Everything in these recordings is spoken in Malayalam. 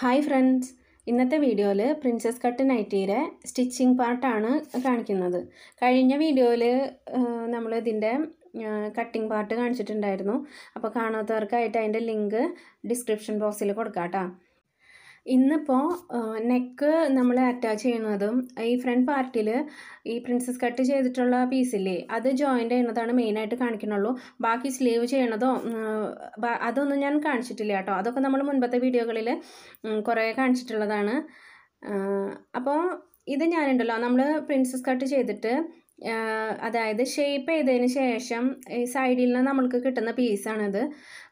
ഹായ് ഫ്രണ്ട്സ് ഇന്നത്തെ വീഡിയോയിൽ പ്രിൻസസ് കട്ട് നൈറ്റിയുടെ സ്റ്റിച്ചിങ് പാർട്ടാണ് കാണിക്കുന്നത് കഴിഞ്ഞ വീഡിയോയിൽ നമ്മൾ ഇതിൻ്റെ കട്ടിംഗ് പാർട്ട് കാണിച്ചിട്ടുണ്ടായിരുന്നു അപ്പോൾ കാണാത്തവർക്കായിട്ട് അതിൻ്റെ ലിങ്ക് ഡിസ്ക്രിപ്ഷൻ ബോക്സിൽ കൊടുക്കാം കേട്ടോ ഇന്നിപ്പോൾ നെക്ക് നമ്മൾ അറ്റാച്ച് ചെയ്യുന്നതും ഈ ഫ്രണ്ട് പാർട്ടിൽ ഈ പ്രിൻസസ് കട്ട് ചെയ്തിട്ടുള്ള പീസില്ലേ അത് ജോയിൻ്റ് ചെയ്യുന്നതാണ് മെയിനായിട്ട് കാണിക്കണുള്ളൂ ബാക്കി സ്ലീവ് ചെയ്യണതോ അതൊന്നും ഞാൻ കാണിച്ചിട്ടില്ല കേട്ടോ അതൊക്കെ നമ്മൾ മുൻപത്തെ വീഡിയോകളിൽ കുറേ കാണിച്ചിട്ടുള്ളതാണ് അപ്പോൾ ഇത് ഞാനുണ്ടല്ലോ നമ്മൾ പ്രിൻസസ് കട്ട് ചെയ്തിട്ട് അതായത് ഷേപ്പ് ചെയ്തതിന് ശേഷം ഈ സൈഡിൽ നിന്ന് നമ്മൾക്ക് കിട്ടുന്ന പീസാണിത്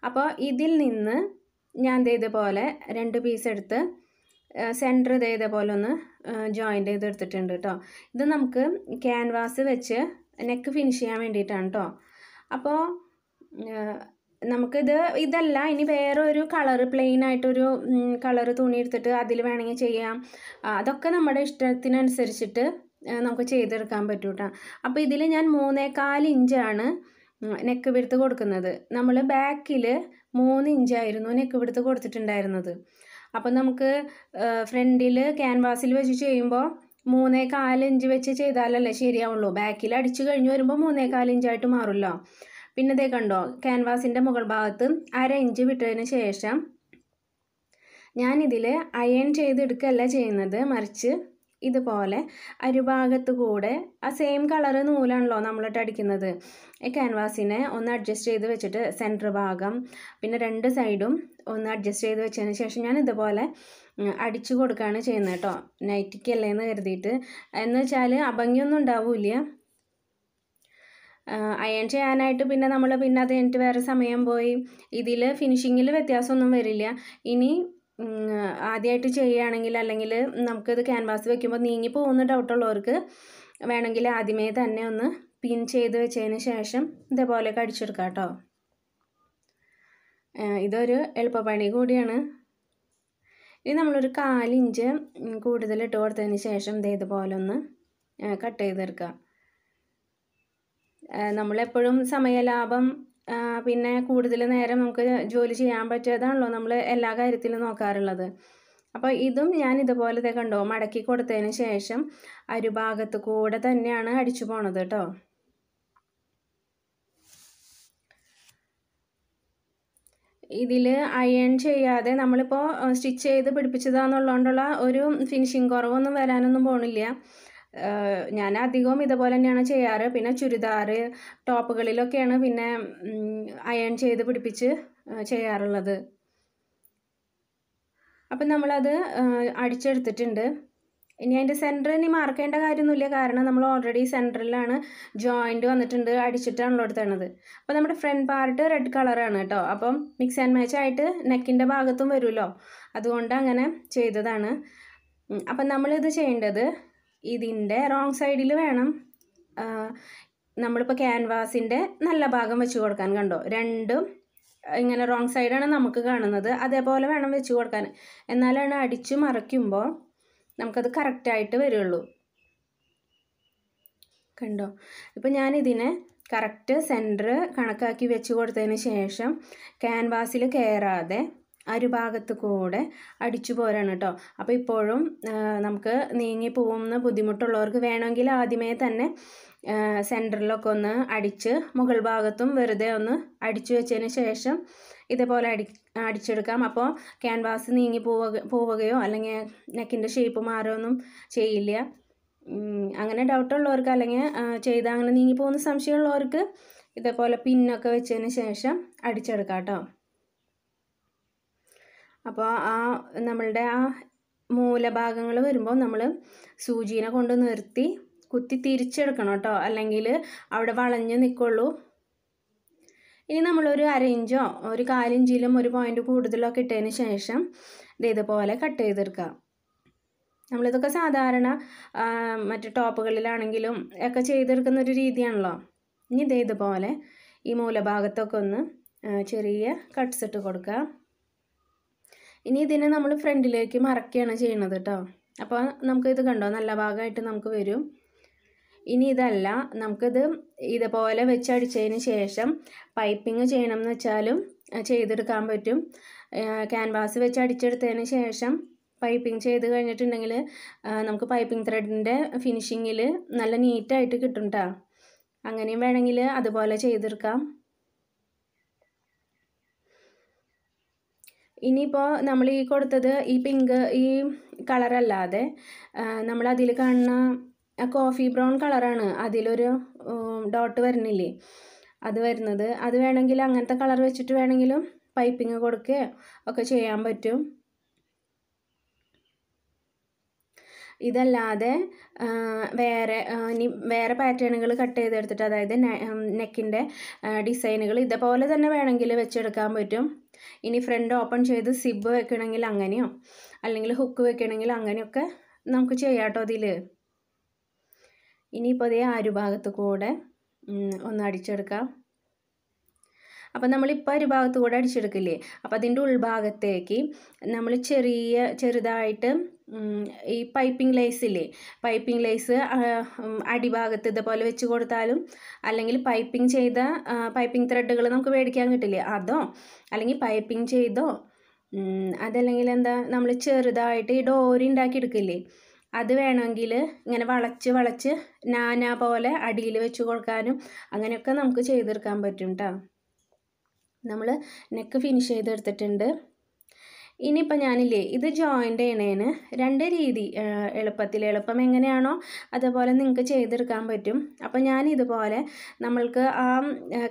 അപ്പോൾ ഇതിൽ നിന്ന് ഞാൻ ഇതേപോലെ രണ്ട് പീസ് എടുത്ത് സെൻറ്റർ ഇതേപോലെ ഒന്ന് ജോയിൻ്റ് ചെയ്തെടുത്തിട്ടുണ്ട് കേട്ടോ ഇത് നമുക്ക് ക്യാൻവാസ് വെച്ച് നെക്ക് ഫിനിഷ് ചെയ്യാൻ വേണ്ടിയിട്ടാണ് കേട്ടോ അപ്പോൾ നമുക്കിത് ഇതല്ല ഇനി വേറെ ഒരു കളർ പ്ലെയിൻ ആയിട്ടൊരു കളർ തുണി എടുത്തിട്ട് അതിൽ വേണമെങ്കിൽ ചെയ്യാം അതൊക്കെ നമ്മുടെ ഇഷ്ടത്തിനനുസരിച്ചിട്ട് നമുക്ക് ചെയ്തെടുക്കാൻ പറ്റൂട്ടാ അപ്പോൾ ഇതിൽ ഞാൻ മൂന്നേകാൽ ഇഞ്ചാണ് നെക്ക് പിടുത്ത് കൊടുക്കുന്നത് നമ്മൾ ബാക്കിൽ മൂന്ന് ഇഞ്ചായിരുന്നു നെക്ക് പിടുത്ത് കൊടുത്തിട്ടുണ്ടായിരുന്നത് അപ്പം നമുക്ക് ഫ്രണ്ടിൽ ക്യാൻവാസിൽ വെച്ച് ചെയ്യുമ്പോൾ മൂന്നേ കാലഞ്ച് വെച്ച് ചെയ്താലല്ലേ ശരിയാവുള്ളൂ ബാക്കിൽ അടിച്ച് കഴിഞ്ഞ് വരുമ്പോൾ മൂന്നേ കാലിഞ്ചായിട്ട് മാറുമല്ലോ പിന്നെ ഇതേ കണ്ടോ ക്യാൻവാസിൻ്റെ മുകൾ ഭാഗത്ത് അര ഇഞ്ച് വിട്ടതിന് ശേഷം ഞാനിതിൽ അയൺ ചെയ്തെടുക്കുകയല്ല ചെയ്യുന്നത് മറിച്ച് ഇതുപോലെ അരുഭാഗത്ത് കൂടെ ആ സെയിം കളർ നൂലാണല്ലോ നമ്മളിട്ട് അടിക്കുന്നത് ഈ ക്യാൻവാസിനെ ഒന്ന് അഡ്ജസ്റ്റ് ചെയ്ത് വെച്ചിട്ട് സെൻറ്റർ ഭാഗം പിന്നെ രണ്ട് സൈഡും ഒന്ന് അഡ്ജസ്റ്റ് ചെയ്ത് വെച്ചതിന് ശേഷം ഞാൻ ഇതുപോലെ അടിച്ചു കൊടുക്കുകയാണ് ചെയ്യുന്നത് കേട്ടോ നൈറ്റിക്കല്ലേ എന്ന് കരുതിയിട്ട് എന്ന് വെച്ചാൽ അഭംഗിയൊന്നും ഉണ്ടാവില്ല അയൺ ചെയ്യാനായിട്ട് പിന്നെ നമ്മൾ പിന്നെ അത് കഴിഞ്ഞിട്ട് വേറെ സമയം പോയി ഇതിൽ ഫിനിഷിങ്ങിൽ വ്യത്യാസമൊന്നും വരില്ല ഇനി ആദ്യമായിട്ട് ചെയ്യുകയാണെങ്കിൽ അല്ലെങ്കിൽ നമുക്കിത് ക്യാൻവാസ് വെക്കുമ്പോൾ നീങ്ങി പോകുന്ന ഡൗട്ടുള്ളവർക്ക് വേണമെങ്കിൽ ആദ്യമേ തന്നെ ഒന്ന് പിൻ ചെയ്ത് വെച്ചതിന് ശേഷം ഇതേപോലെ കടിച്ചെടുക്കാം കേട്ടോ ഇതൊരു എളുപ്പപ്പണി കൂടിയാണ് ഇനി നമ്മളൊരു കാലിഞ്ച് കൂടുതൽ ഇട്ട് കൊടുത്തതിന് ശേഷം ഇത് ഇതുപോലെ ഒന്ന് കട്ട് ചെയ്തെടുക്കുക നമ്മളെപ്പോഴും സമയലാഭം പിന്നെ കൂടുതൽ നേരം നമുക്ക് ജോലി ചെയ്യാൻ പറ്റിയതാണല്ലോ നമ്മൾ എല്ലാ കാര്യത്തിലും നോക്കാറുള്ളത് അപ്പോൾ ഇതും ഞാൻ ഇതുപോലത്തെ കണ്ടോ മടക്കി കൊടുത്തതിന് ശേഷം അരുഭാഗത്ത് കൂടെ തന്നെയാണ് അടിച്ചു പോണത് കേട്ടോ ഇതിൽ അയൺ ചെയ്യാതെ നമ്മളിപ്പോൾ സ്റ്റിച്ച് ചെയ്ത് പിടിപ്പിച്ചതാണെന്നുള്ളതുകൊണ്ടുള്ള ഒരു ഫിനിഷിങ് കുറവൊന്നും വരാനൊന്നും പോണില്ല ഞാൻ അധികവും ഇതുപോലെ തന്നെയാണ് ചെയ്യാറ് പിന്നെ ചുരിദാർ ടോപ്പുകളിലൊക്കെയാണ് പിന്നെ അയൺ ചെയ്ത് പിടിപ്പിച്ച് ചെയ്യാറുള്ളത് അപ്പം നമ്മളത് അടിച്ചെടുത്തിട്ടുണ്ട് ഇനി അതിൻ്റെ സെൻറ്റർ ഇനി മാർക്കേണ്ട കാര്യമൊന്നുമില്ല കാരണം നമ്മൾ ഓൾറെഡി സെൻറ്ററിലാണ് ജോയിൻറ്റ് വന്നിട്ടുണ്ട് അടിച്ചിട്ടാണല്ലോ എടുത്തണത് അപ്പോൾ നമ്മുടെ ഫ്രണ്ട് പാർട്ട് റെഡ് കളറാണ് കേട്ടോ അപ്പം മിക്സ് ആൻഡ് മാച്ച് ആയിട്ട് നെക്കിൻ്റെ ഭാഗത്തും വരുമല്ലോ അതുകൊണ്ട് അങ്ങനെ ചെയ്തതാണ് അപ്പം നമ്മളിത് ചെയ്യേണ്ടത് ഇതിൻ്റെ റോങ് സൈഡിൽ വേണം നമ്മളിപ്പോൾ ക്യാൻവാസിൻ്റെ നല്ല ഭാഗം വെച്ച് കൊടുക്കാൻ കണ്ടോ രണ്ടും ഇങ്ങനെ റോങ് സൈഡാണ് നമുക്ക് കാണുന്നത് അതേപോലെ വേണം വെച്ച് കൊടുക്കാൻ എന്നാലാണ് അടിച്ച് മറയ്ക്കുമ്പോൾ നമുക്കത് കറക്റ്റായിട്ട് വരുള്ളൂ കണ്ടോ ഇപ്പം ഞാനിതിനെ കറക്റ്റ് സെൻറ്റർ കണക്കാക്കി വെച്ച് കൊടുത്തതിന് ശേഷം ക്യാൻവാസിൽ കയറാതെ ആ ഒരു ഭാഗത്ത് കൂടെ അടിച്ചു പോരാണ് കേട്ടോ അപ്പോൾ ഇപ്പോഴും നമുക്ക് നീങ്ങി പോകുന്ന ബുദ്ധിമുട്ടുള്ളവർക്ക് വേണമെങ്കിൽ ആദ്യമേ തന്നെ സെൻറ്ററിലൊക്കെ ഒന്ന് അടിച്ച് മുകൾ ഭാഗത്തും വെറുതെ ഒന്ന് അടിച്ചു വെച്ചതിന് ശേഷം ഇതേപോലെ അടി അടിച്ചെടുക്കാം അപ്പോൾ ക്യാൻവാസ് നീങ്ങി പോവുക പോവുകയോ അല്ലെങ്കിൽ നെക്കിൻ്റെ ഷേപ്പ് മാറുകയൊന്നും ചെയ്യില്ല അങ്ങനെ ഡൗട്ടുള്ളവർക്ക് അല്ലെങ്കിൽ ചെയ്ത അങ്ങനെ നീങ്ങി പോകുന്ന സംശയമുള്ളവർക്ക് ഇതേപോലെ പിന്നൊക്കെ വെച്ചതിന് ശേഷം അടിച്ചെടുക്കാം കേട്ടോ അപ്പോൾ ആ നമ്മളുടെ ആ മൂലഭാഗങ്ങൾ വരുമ്പോൾ നമ്മൾ സൂചീനെ കൊണ്ട് നിർത്തി കുത്തി തിരിച്ചെടുക്കണം കേട്ടോ അല്ലെങ്കിൽ അവിടെ വളഞ്ഞ് നിൽക്കുള്ളൂ ഇനി നമ്മളൊരു അരയിഞ്ചോ ഒരു കാലിഞ്ചിലും ഒരു പോയിൻ്റ് കൂടുതലോ ഇട്ടതിന് ശേഷം ഇത് ഇതുപോലെ കട്ട് ചെയ്തെടുക്കുക നമ്മളിതൊക്കെ സാധാരണ മറ്റ് ടോപ്പുകളിലാണെങ്കിലും ഒക്കെ ചെയ്തെടുക്കുന്ന ഒരു രീതിയാണല്ലോ ഇനി ഇതേ ഇതുപോലെ ഈ മൂലഭാഗത്തൊക്കെ ഒന്ന് ചെറിയ കട്ട്സ് ഇട്ട് കൊടുക്കുക ഇനി ഇതിനെ നമ്മൾ ഫ്രണ്ടിലേക്ക് മറക്കുകയാണ് ചെയ്യണത് കേട്ടോ അപ്പോൾ നമുക്കിത് കണ്ടോ നല്ല ഭാഗമായിട്ട് നമുക്ക് വരും ഇനി ഇതല്ല നമുക്കിത് ഇതുപോലെ വെച്ചടിച്ചതിന് ശേഷം പൈപ്പിംഗ് ചെയ്യണം എന്ന് വെച്ചാലും ചെയ്തെടുക്കാൻ പറ്റും ക്യാൻവാസ് വെച്ച് അടിച്ചെടുത്തതിന് ശേഷം പൈപ്പിംഗ് ചെയ്ത് കഴിഞ്ഞിട്ടുണ്ടെങ്കിൽ നമുക്ക് പൈപ്പിംഗ് ത്രെഡിൻ്റെ ഫിനിഷിങ്ങിൽ നല്ല നീറ്റായിട്ട് കിട്ടും കേട്ടോ അങ്ങനെയും വേണമെങ്കിൽ അതുപോലെ ചെയ്തെടുക്കാം ഇനിയിപ്പോൾ നമ്മൾ ഈ കൊടുത്തത് ഈ പിങ്ക് ഈ കളറല്ലാതെ നമ്മൾ അതിൽ കാണുന്ന കോഫി ബ്രൗൺ കളറാണ് അതിലൊരു ഡോട്ട് വരുന്നില്ലേ അത് വരുന്നത് അത് വേണമെങ്കിൽ അങ്ങനത്തെ കളർ വെച്ചിട്ട് വേണമെങ്കിലും പൈപ്പിങ് കൊടുക്കുകയോ ഒക്കെ ചെയ്യാൻ പറ്റും ഇതല്ലാതെ വേറെ ഇനി വേറെ പാറ്റേണുകൾ കട്ട് ചെയ്തെടുത്തിട്ട് അതായത് നെക്കിൻ്റെ ഡിസൈനുകൾ ഇതേപോലെ തന്നെ വേണമെങ്കിൽ വെച്ചെടുക്കാൻ പറ്റും ഇനി ഫ്രണ്ട് ഓപ്പൺ ചെയ്ത് സിബ് വെക്കണമെങ്കിൽ അങ്ങനെയോ അല്ലെങ്കിൽ ഹുക്ക് വെക്കണമെങ്കിൽ അങ്ങനെയൊക്കെ നമുക്ക് ചെയ്യാം കേട്ടോ ഇതിൽ ഇനിയിപ്പോൾ അതേ ആരുഭാഗത്ത് കൂടെ ഒന്ന് അടിച്ചെടുക്കാം അപ്പോൾ നമ്മളിപ്പോൾ ഒരു ഭാഗത്ത് കൂടെ അടിച്ചെടുക്കില്ലേ അപ്പോൾ അതിൻ്റെ ഉൾഭാഗത്തേക്ക് നമ്മൾ ചെറിയ ചെറുതായിട്ട് ഈ പൈപ്പിംഗ് ലൈസ് ഇല്ലേ പൈപ്പിംഗ് ലൈസ് അടിഭാഗത്ത് ഇതേപോലെ വെച്ച് കൊടുത്താലും അല്ലെങ്കിൽ പൈപ്പിംഗ് ചെയ്ത പൈപ്പിംഗ് ത്രെഡുകൾ നമുക്ക് മേടിക്കാൻ കിട്ടില്ലേ അതോ അല്ലെങ്കിൽ പൈപ്പിംഗ് ചെയ്തോ അതല്ലെങ്കിൽ എന്താ നമ്മൾ ചെറുതായിട്ട് ഈ ഡോറി ഉണ്ടാക്കി എടുക്കില്ലേ അത് വേണമെങ്കിൽ ഇങ്ങനെ വളച്ച് വളച്ച് നാനാ പോലെ അടിയിൽ വെച്ച് കൊടുക്കാനും അങ്ങനെയൊക്കെ നമുക്ക് ചെയ്തെടുക്കാൻ പറ്റും കേട്ടോ നമ്മൾ നെക്ക് ഫിനിഷ് ചെയ്തെടുത്തിട്ടുണ്ട് ഇനിയിപ്പോൾ ഞാനില്ലേ ഇത് ജോയിൻ്റ് ചെയ്യണേന് രണ്ട് രീതി എളുപ്പത്തിൽ എളുപ്പം എങ്ങനെയാണോ അതുപോലെ നിങ്ങൾക്ക് ചെയ്തെടുക്കാൻ പറ്റും അപ്പോൾ ഞാൻ ഇതുപോലെ നമ്മൾക്ക് ആ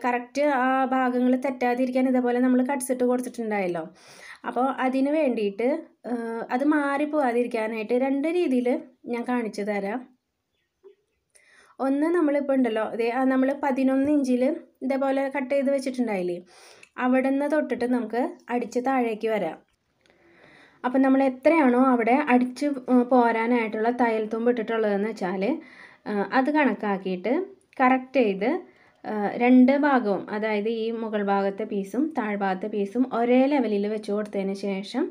കറക്റ്റ് ആ ഭാഗങ്ങൾ തെറ്റാതിരിക്കാൻ ഇതുപോലെ നമ്മൾ കട്ട്സിട്ട് കൊടുത്തിട്ടുണ്ടായല്ലോ അപ്പോൾ അതിന് വേണ്ടിയിട്ട് അത് മാറിപ്പോവാതിരിക്കാനായിട്ട് രണ്ട് രീതിയിൽ ഞാൻ കാണിച്ചു തരാം ഒന്ന് നമ്മളിപ്പോൾ ഉണ്ടല്ലോ അതെ നമ്മൾ പതിനൊന്ന് ഇഞ്ചിൽ ഇതേപോലെ കട്ട് ചെയ്ത് വെച്ചിട്ടുണ്ടായില്ലേ അവിടെ നിന്ന് തൊട്ടിട്ട് നമുക്ക് അടിച്ച് താഴേക്ക് വരാം അപ്പം നമ്മൾ എത്രയാണോ അവിടെ അടിച്ച് പോരാനായിട്ടുള്ള തയ്യൽ തുമ്പ് ഇട്ടിട്ടുള്ളതെന്ന് വെച്ചാൽ അത് കണക്കാക്കിയിട്ട് കറക്റ്റ് ചെയ്ത് രണ്ട് ഭാഗവും അതായത് ഈ മുകൾ ഭാഗത്തെ പീസും താഴ്ഭാഗത്തെ പീസും ഒരേ ലെവലിൽ വെച്ച് കൊടുത്തതിന് ശേഷം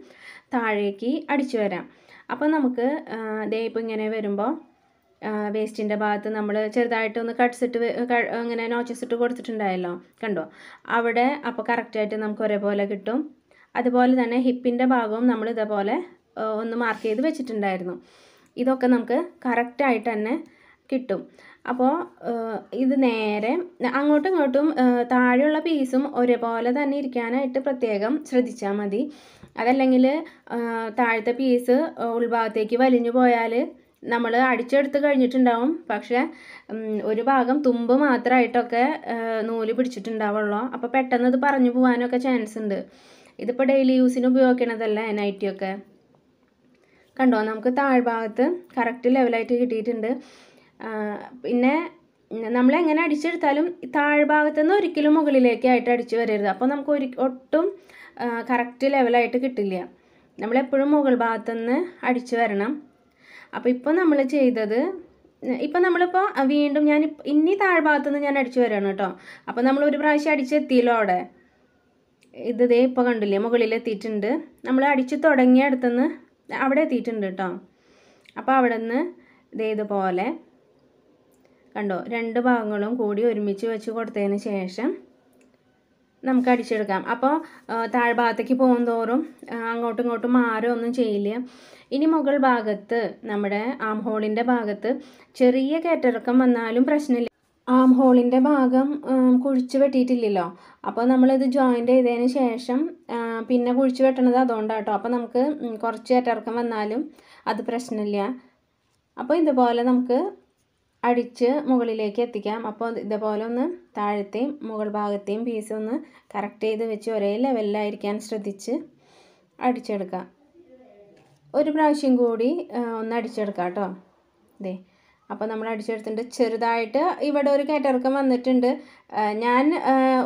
താഴേക്ക് അടിച്ചു വരാം അപ്പോൾ നമുക്ക് ദേ ഇങ്ങനെ വരുമ്പോൾ വേസ്റ്റിൻ്റെ ഭാഗത്ത് നമ്മൾ ഒന്ന് കട്ട്സ് ഇട്ട് അങ്ങനെ നോച്ചസ് ഇട്ട് കൊടുത്തിട്ടുണ്ടായല്ലോ കണ്ടോ അവിടെ അപ്പോൾ കറക്റ്റായിട്ട് നമുക്ക് ഒരേപോലെ കിട്ടും അതുപോലെ തന്നെ ഹിപ്പിൻ്റെ ഭാഗവും നമ്മൾ ഇതേപോലെ ഒന്ന് മാർക്ക് ചെയ്ത് വെച്ചിട്ടുണ്ടായിരുന്നു ഇതൊക്കെ നമുക്ക് കറക്റ്റായിട്ട് തന്നെ കിട്ടും അപ്പോൾ ഇത് നേരെ അങ്ങോട്ടും ഇങ്ങോട്ടും താഴെയുള്ള പീസും ഒരേപോലെ തന്നെ ഇരിക്കാനായിട്ട് പ്രത്യേകം ശ്രദ്ധിച്ചാൽ മതി അതല്ലെങ്കിൽ താഴത്തെ പീസ് ഉൾഭാഗത്തേക്ക് വലിഞ്ഞു പോയാൽ നമ്മൾ അടിച്ചെടുത്ത് കഴിഞ്ഞിട്ടുണ്ടാവും പക്ഷേ ഒരു ഭാഗം തുമ്പ് മാത്രമായിട്ടൊക്കെ നൂല് പിടിച്ചിട്ടുണ്ടാവുള്ളൂ അപ്പോൾ പെട്ടെന്ന് ഇത് പറഞ്ഞു പോകാനൊക്കെ ചാൻസ് ഉണ്ട് ഇതിപ്പോൾ ഡെയിലി യൂസിന് എൻ ഐ ടി ഒക്കെ കണ്ടോ നമുക്ക് താഴ്ഭാഗത്ത് കറക്റ്റ് ലെവലായിട്ട് കിട്ടിയിട്ടുണ്ട് പിന്നെ നമ്മൾ എങ്ങനെ അടിച്ചെടുത്താലും താഴ്ഭാഗത്തു നിന്ന് ഒരിക്കലും മുകളിലേക്കായിട്ട് ആയിട്ട് അടിച്ചു വരരുത് അപ്പോൾ നമുക്ക് ഒരു ഒട്ടും കറക്റ്റ് ലെവലായിട്ട് കിട്ടില്ല നമ്മളെപ്പോഴും മുകൾ ഭാഗത്തു നിന്ന് അടിച്ചു വരണം അപ്പോൾ ഇപ്പോൾ നമ്മൾ ചെയ്തത് ഇപ്പം നമ്മളിപ്പോൾ വീണ്ടും ഞാൻ ഇനി താഴ്ഭാഗത്തു നിന്ന് ഞാൻ അടിച്ചു വരികയാണ് കേട്ടോ അപ്പോൾ നമ്മൾ ഒരു പ്രാവശ്യം അടിച്ചെത്തിയല്ലോ അവിടെ ഇത് ഇതേ ഇപ്പോൾ കണ്ടില്ലേ മുകളിലെത്തിയിട്ടുണ്ട് നമ്മൾ അടിച്ച് തുടങ്ങിയ അടുത്തുനിന്ന് അവിടെ എത്തിയിട്ടുണ്ട് കേട്ടോ അപ്പോൾ അവിടെ നിന്ന് ഇതേതുപോലെ കണ്ടോ രണ്ട് ഭാഗങ്ങളും കൂടി ഒരുമിച്ച് വെച്ച് കൊടുത്തതിന് ശേഷം നമുക്ക് അടിച്ചെടുക്കാം അപ്പോൾ താഴ്ഭാഗത്തേക്ക് പോകും തോറും അങ്ങോട്ടും ഇങ്ങോട്ടും മാറുകയൊന്നും ചെയ്യില്ല ഇനി മുകൾ ഭാഗത്ത് നമ്മുടെ ആം ഹോളിൻ്റെ ഭാഗത്ത് ചെറിയ കയറ്റിറക്കം വന്നാലും പ്രശ്നമില്ല ആം ഹോളിൻ്റെ ഭാഗം കുഴിച്ച് വെട്ടിയിട്ടില്ലല്ലോ അപ്പോൾ നമ്മളിത് ജോയിൻ്റ് ചെയ്തതിന് ശേഷം പിന്നെ കുഴിച്ച് വെട്ടണത് അതുകൊണ്ടാണ് കേട്ടോ അപ്പോൾ നമുക്ക് കുറച്ച് കയറ്റിറക്കം വന്നാലും അത് പ്രശ്നമില്ല അപ്പോൾ ഇതുപോലെ നമുക്ക് അടിച്ച് മുകളിലേക്ക് എത്തിക്കാം അപ്പോൾ ഇതേപോലെ ഒന്ന് താഴത്തെയും മുകൾ ഭാഗത്തെയും പീസ് ഒന്ന് കറക്റ്റ് ചെയ്ത് വെച്ച് ഒരേ ലെവലിലായിരിക്കാൻ ശ്രദ്ധിച്ച് അടിച്ചെടുക്കാം ഒരു പ്രാവശ്യം കൂടി ഒന്ന് അടിച്ചെടുക്കാം കേട്ടോ ഇതേ അപ്പോൾ നമ്മൾ അടിച്ചെടുത്തിട്ടുണ്ട് ചെറുതായിട്ട് ഇവിടെ ഒരു കയറ്റിറക്കം വന്നിട്ടുണ്ട് ഞാൻ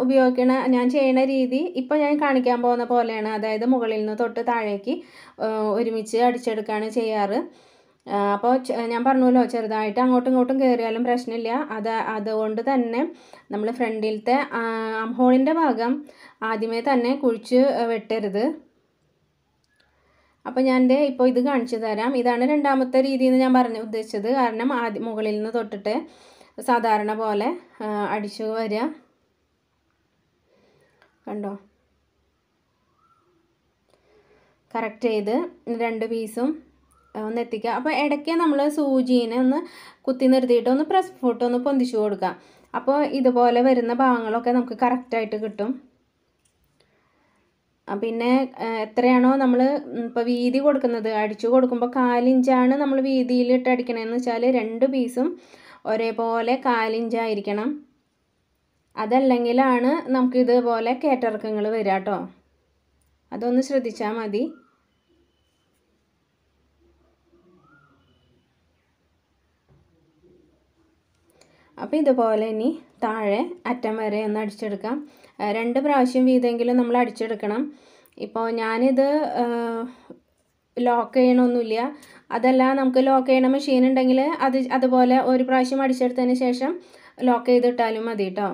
ഉപയോഗിക്കണ ഞാൻ ചെയ്യണ രീതി ഇപ്പോൾ ഞാൻ കാണിക്കാൻ പോകുന്ന പോലെയാണ് അതായത് മുകളിൽ നിന്ന് തൊട്ട് താഴേക്ക് ഒരുമിച്ച് അടിച്ചെടുക്കുകയാണ് ചെയ്യാറ് അപ്പോൾ ഞാൻ പറഞ്ഞല്ലോ ചെറുതായിട്ട് അങ്ങോട്ടും ഇങ്ങോട്ടും കയറിയാലും പ്രശ്നമില്ല അത് അതുകൊണ്ട് തന്നെ നമ്മൾ ഫ്രണ്ടിലത്തെ ഹോളിൻ്റെ ഭാഗം ആദ്യമേ തന്നെ കുഴിച്ച് വെട്ടരുത് അപ്പോൾ ഞാൻ ഇപ്പോൾ ഇത് കാണിച്ചു തരാം ഇതാണ് രണ്ടാമത്തെ രീതി എന്ന് ഞാൻ പറഞ്ഞു ഉദ്ദേശിച്ചത് കാരണം ആദ്യം മുകളിൽ നിന്ന് തൊട്ടിട്ട് സാധാരണ പോലെ അടിച്ചു വരിക കണ്ടോ കറക്റ്റ് ചെയ്ത് രണ്ട് പീസും ഒന്ന് എത്തിക്കുക അപ്പോൾ ഇടയ്ക്ക് നമ്മൾ സൂചീനെ ഒന്ന് കുത്തി നിർത്തിയിട്ട് ഒന്ന് പ്രസ് ഫോട്ടോ ഒന്ന് പൊന്തിച്ചു കൊടുക്കുക അപ്പോൾ ഇതുപോലെ വരുന്ന ഭാഗങ്ങളൊക്കെ നമുക്ക് കറക്റ്റായിട്ട് കിട്ടും പിന്നെ എത്രയാണോ നമ്മൾ ഇപ്പോൾ വീതി കൊടുക്കുന്നത് അടിച്ചു കൊടുക്കുമ്പോൾ കാലിഞ്ചാണ് നമ്മൾ വീതിയിലിട്ട് അടിക്കണമെന്ന് വെച്ചാൽ രണ്ട് പീസും ഒരേപോലെ കാലിഞ്ചായിരിക്കണം അതല്ലെങ്കിലാണ് നമുക്കിതുപോലെ കേട്ടിറക്കങ്ങൾ വരിക കേട്ടോ അതൊന്ന് ശ്രദ്ധിച്ചാൽ മതി അപ്പോൾ ഇതുപോലെ ഇനി താഴെ അറ്റം വരെ ഒന്ന് അടിച്ചെടുക്കാം രണ്ട് പ്രാവശ്യം വീതെങ്കിലും നമ്മൾ അടിച്ചെടുക്കണം ഇപ്പോൾ ഞാനിത് ലോക്ക് ചെയ്യണമൊന്നുമില്ല അതല്ല നമുക്ക് ലോക്ക് ചെയ്യണ മെഷീൻ ഉണ്ടെങ്കിൽ അത് അതുപോലെ ഒരു പ്രാവശ്യം അടിച്ചെടുത്തതിന് ശേഷം ലോക്ക് ചെയ്തിട്ടാലും മതി കേട്ടോ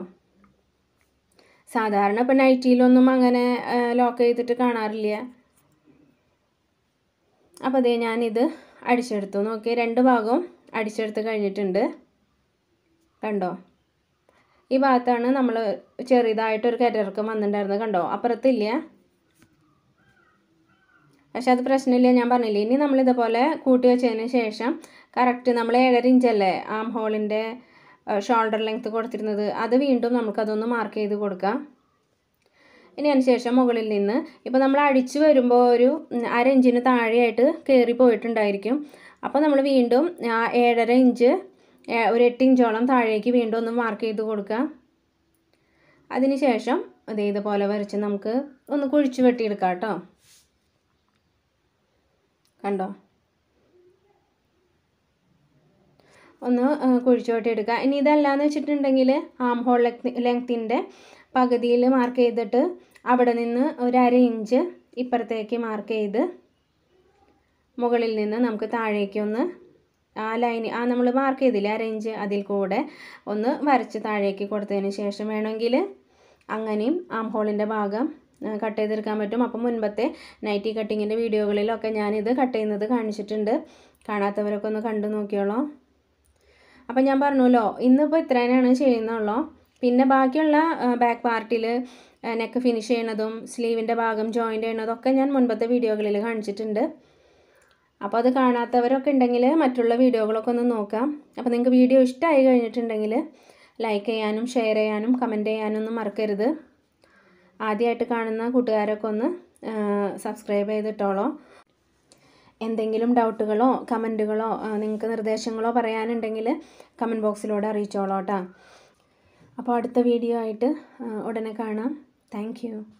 സാധാരണ ഇപ്പം നൈറ്റിയിലൊന്നും അങ്ങനെ ലോക്ക് ചെയ്തിട്ട് കാണാറില്ല അപ്പോൾ അതേ ഞാനിത് അടിച്ചെടുത്തു നോക്കി രണ്ട് ഭാഗവും അടിച്ചെടുത്ത് കഴിഞ്ഞിട്ടുണ്ട് കണ്ടോ ഈ ഭാഗത്താണ് നമ്മൾ ചെറിയതായിട്ടൊരു കരയിറക്കം വന്നിട്ടുണ്ടായിരുന്നത് കണ്ടോ അപ്പുറത്തില്ല പക്ഷെ അത് പ്രശ്നമില്ല ഞാൻ പറഞ്ഞില്ലേ ഇനി നമ്മൾ ഇതുപോലെ കൂട്ടി വെച്ചതിന് ശേഷം കറക്റ്റ് നമ്മൾ ഏഴര ഇഞ്ചല്ലേ ആം ഹോളിൻ്റെ ഷോൾഡർ ലെങ്ത് കൊടുത്തിരുന്നത് അത് വീണ്ടും നമുക്കതൊന്ന് മാർക്ക് ചെയ്ത് കൊടുക്കാം ഇനി അതിനുശേഷം മുകളിൽ നിന്ന് ഇപ്പോൾ നമ്മൾ അടിച്ചു വരുമ്പോൾ ഒരു അര ഇഞ്ചിന് താഴെയായിട്ട് കയറി പോയിട്ടുണ്ടായിരിക്കും അപ്പോൾ നമ്മൾ വീണ്ടും ആ ഏഴര ഇഞ്ച് ഒരു എട്ട് ഇഞ്ചോളം താഴേക്ക് വീണ്ടും ഒന്ന് മാർക്ക് ചെയ്ത് കൊടുക്കുക അതിന് ശേഷം ഇതുപോലെ വരച്ച് നമുക്ക് ഒന്ന് കുഴിച്ച് വെട്ടിയെടുക്കാം കേട്ടോ കണ്ടോ ഒന്ന് കുഴിച്ചു വെട്ടിയെടുക്കുക ഇനി ഇതല്ലാന്ന് വെച്ചിട്ടുണ്ടെങ്കിൽ ആം ഹോൾ ലെങ്ത്തിൻ്റെ പകുതിയിൽ മാർക്ക് ചെയ്തിട്ട് അവിടെ നിന്ന് ഒരര ഇഞ്ച് ഇപ്പുറത്തേക്ക് മാർക്ക് ചെയ്ത് മുകളിൽ നിന്ന് നമുക്ക് താഴേക്കൊന്ന് ആ ലൈന് ആ നമ്മൾ മാർക്ക് ചെയ്തില്ല റേഞ്ച് അതിൽ കൂടെ ഒന്ന് വരച്ച് താഴേക്ക് കൊടുത്തതിന് ശേഷം വേണമെങ്കിൽ അങ്ങനെയും ആം ഹോളിൻ്റെ ഭാഗം കട്ട് ചെയ്തെടുക്കാൻ പറ്റും അപ്പോൾ മുൻപത്തെ നൈറ്റി കട്ടിങ്ങിൻ്റെ വീഡിയോകളിലൊക്കെ ഞാനിത് കട്ട് ചെയ്യുന്നത് കാണിച്ചിട്ടുണ്ട് കാണാത്തവരൊക്കെ ഒന്ന് കണ്ടു നോക്കിയോളൂ അപ്പോൾ ഞാൻ പറഞ്ഞല്ലോ ഇന്നിപ്പോൾ ഇത്രേനാണ് ചെയ്യുന്നുള്ളൂ പിന്നെ ബാക്കിയുള്ള ബാക്ക് പാർട്ടിൽ നെക്ക് ഫിനിഷ് ചെയ്യണതും സ്ലീവിൻ്റെ ഭാഗം ജോയിൻ്റ് ചെയ്യണതും ഒക്കെ ഞാൻ മുൻപത്തെ വീഡിയോകളിൽ കാണിച്ചിട്ടുണ്ട് അപ്പോൾ അത് കാണാത്തവരൊക്കെ ഉണ്ടെങ്കിൽ മറ്റുള്ള വീഡിയോകളൊക്കെ ഒന്ന് നോക്കാം അപ്പോൾ നിങ്ങൾക്ക് വീഡിയോ ഇഷ്ടമായി കഴിഞ്ഞിട്ടുണ്ടെങ്കിൽ ലൈക്ക് ചെയ്യാനും ഷെയർ ചെയ്യാനും കമൻറ്റ് ചെയ്യാനും ഒന്നും മറക്കരുത് ആദ്യമായിട്ട് കാണുന്ന കൂട്ടുകാരൊക്കെ ഒന്ന് സബ്സ്ക്രൈബ് ചെയ്തിട്ടോളോ എന്തെങ്കിലും ഡൗട്ടുകളോ കമൻറ്റുകളോ നിങ്ങൾക്ക് നിർദ്ദേശങ്ങളോ പറയാനുണ്ടെങ്കിൽ കമൻറ്റ് ബോക്സിലൂടെ അറിയിച്ചോളോ കേട്ടോ അപ്പോൾ അടുത്ത വീഡിയോ ആയിട്ട് ഉടനെ കാണാം താങ്ക്